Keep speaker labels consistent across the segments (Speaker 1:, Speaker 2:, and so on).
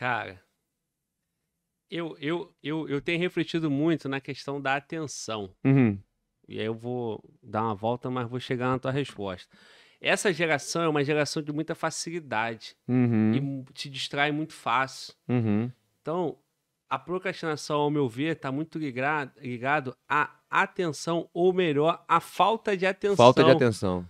Speaker 1: Cara, eu, eu, eu, eu tenho refletido muito na questão da atenção. Uhum. E aí eu vou dar uma volta, mas vou chegar na tua resposta. Essa geração é uma geração de muita facilidade uhum. e te distrai muito fácil. Uhum. Então, a procrastinação, ao meu ver, está muito ligado, ligado à atenção, ou melhor, à falta de atenção. Falta de atenção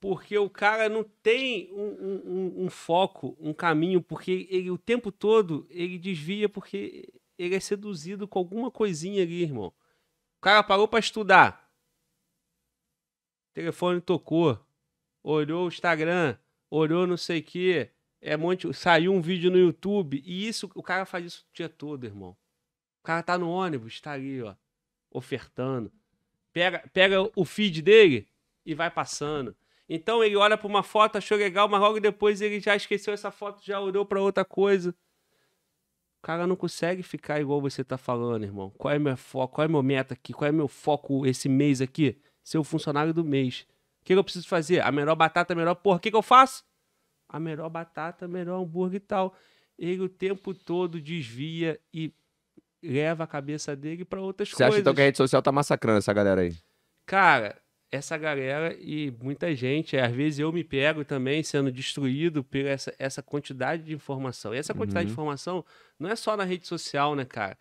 Speaker 1: porque o cara não tem um, um, um, foco, um caminho, porque ele o tempo todo ele desvia porque ele é seduzido com alguma coisinha ali, irmão. O cara parou para estudar. O telefone tocou. Olhou o Instagram, olhou não sei o quê. É monte, saiu um vídeo no YouTube e isso, o cara faz isso o dia todo, irmão. O cara tá no ônibus, tá ali, ó, ofertando. Pega, pega o feed dele e vai passando. Então ele olha para uma foto, achou legal, mas logo depois ele já esqueceu essa foto, já olhou para outra coisa. O cara não consegue ficar igual você tá falando, irmão. Qual é meu foco? Qual é meu meta aqui? Qual é meu foco esse mês aqui? Ser o funcionário do mês. O que, eu preciso fazer? A melhor batata, a melhor porra. O que, que eu faço? A melhor batata, a melhor hambúrguer e tal. Ele o tempo todo desvia e leva a cabeça dele para outras Você coisas. Você acha então que a rede social tá massacrando essa galera aí? Cara, essa galera e muita gente, é, às vezes eu me pego também sendo destruído por essa, essa quantidade de informação. E essa quantidade uhum. de informação não é só na rede social, né, cara?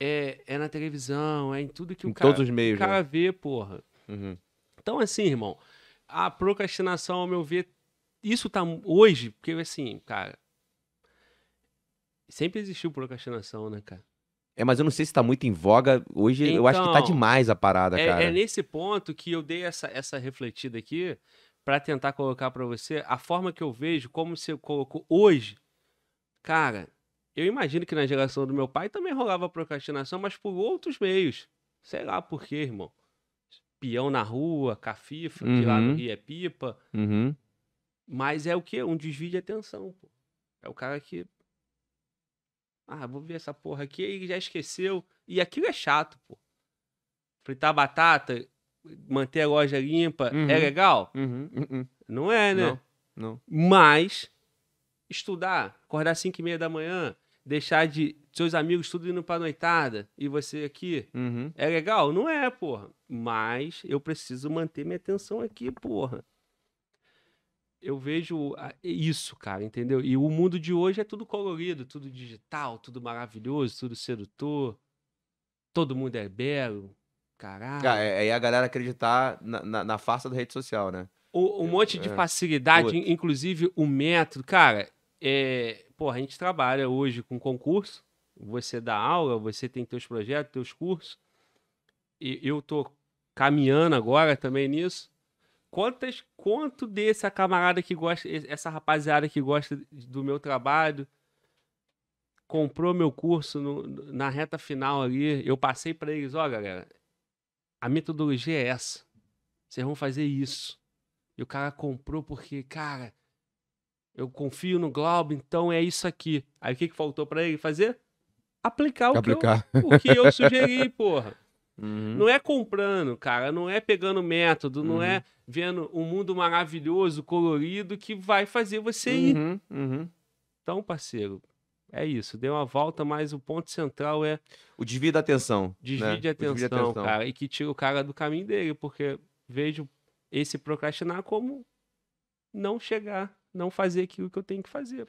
Speaker 1: É, é na televisão, é em tudo que em o cara, todos os meios, o cara né? vê, porra. Uhum. Então, assim, irmão, a procrastinação, ao meu ver, isso tá hoje, porque assim, cara, sempre existiu procrastinação, né, cara? É, mas eu não sei se tá muito em voga. Hoje então, eu acho que tá então, demais a parada, é, é cara. É nesse ponto que eu dei essa, essa refletida aqui para tentar colocar para você a forma que eu vejo, como você colocou hoje. Cara, eu imagino que na geração do meu pai também rolava procrastinação, mas por outros meios. Sei lá por quê, irmão. Peão na rua, cafifa, uhum. que lá no uhum. Rio é pipa. Uhum. Mas é o quê? Um desvio de atenção, pô. É o cara que ah, vou ver essa porra aqui e já esqueceu. E aquilo é chato, pô. Fritar batata, manter a loja limpa, é uhum. é legal? Uhum. Uhum. Não é, né? Não. Não. Mas estudar, acordar 5 e meia da manhã, deixar de seus amigos tudo indo pra noitada e você aqui, uhum. é legal? Não é, porra. Mas eu preciso manter minha atenção aqui, porra eu vejo isso, cara, entendeu? E o mundo de hoje é tudo colorido, tudo digital, tudo maravilhoso, tudo sedutor. Todo mundo é belo. Caralho. É, é a galera acreditar na, na, na, farsa da rede social, né? Um, um monte de é. facilidade, é. inclusive o método. Cara, é, porra, a gente trabalha hoje com concurso. Você dá aula, você tem teus projetos, teus cursos. E eu tô caminhando agora também nisso quantas, quanto desse a camarada que gosta, essa rapaziada que gosta do meu trabalho, comprou meu curso no, na reta final ali, eu passei para eles, ó, oh, galera, a metodologia é essa. Vocês vão fazer isso. E o cara comprou porque, cara, eu confio no Glauber, então é isso aqui. Aí o que, que faltou para ele fazer? Aplicar o, Que eu, o que eu sugeri, porra. Uhum. Não é comprando, cara, não é pegando método, uhum. não é uhum. vendo um mundo maravilhoso, colorido, que vai fazer você ir. Uhum. uhum. Então, parceiro, é isso. Deu uma volta, mas o ponto central é. O desvio da atenção. Né? Desvio né? de atenção, atenção. cara. E que tira o cara do caminho dele, porque vejo esse procrastinar como não chegar, não fazer aquilo que eu tenho que fazer.